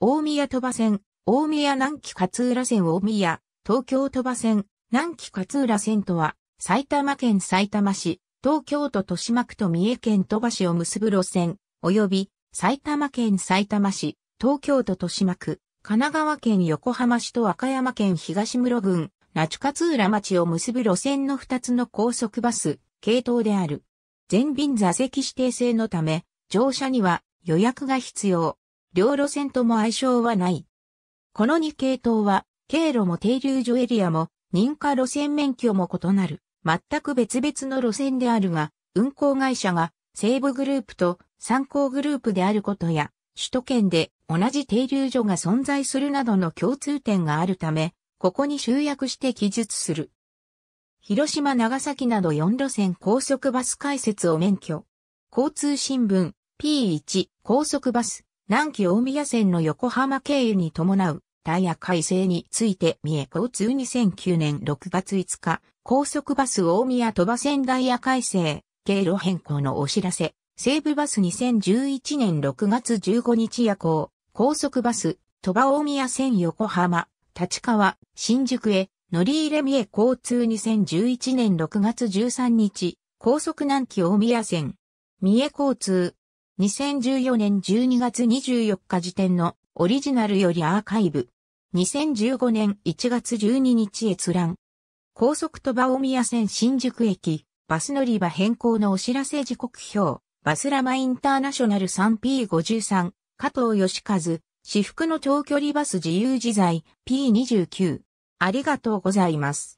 大宮鳥羽線、大宮南紀勝浦線大宮、東京鳥羽線、南紀勝浦線とは、埼玉県埼玉市、東京都豊島区と三重県鳥羽市を結ぶ路線、及び埼玉県埼玉市、東京都豊島区、神奈川県横浜市と和歌山県東室郡、那智勝浦町を結ぶ路線の2つの高速バス、系統である。全便座席指定制のため、乗車には予約が必要。両路線とも相性はない。この2系統は、経路も停留所エリアも、認可路線免許も異なる、全く別々の路線であるが、運行会社が西部グループと参考グループであることや、首都圏で同じ停留所が存在するなどの共通点があるため、ここに集約して記述する。広島長崎など4路線高速バス開設を免許。交通新聞 P1 高速バス南紀大宮線の横浜経由に伴うタイヤ改正について三重交通2009年6月5日、高速バス大宮鳥羽線ダイヤ改正、経路変更のお知らせ、西武バス2011年6月15日夜行、高速バス、鳥羽大宮線横浜、立川、新宿へ、乗り入れ三重交通2011年6月13日、高速南紀大宮線、三重交通、2014年12月24日時点のオリジナルよりアーカイブ。2015年1月12日閲覧。高速とばお宮線新宿駅、バス乗り場変更のお知らせ時刻表、バスラマインターナショナル 3P53、加藤義和、私服の長距離バス自由自在、P29。ありがとうございます。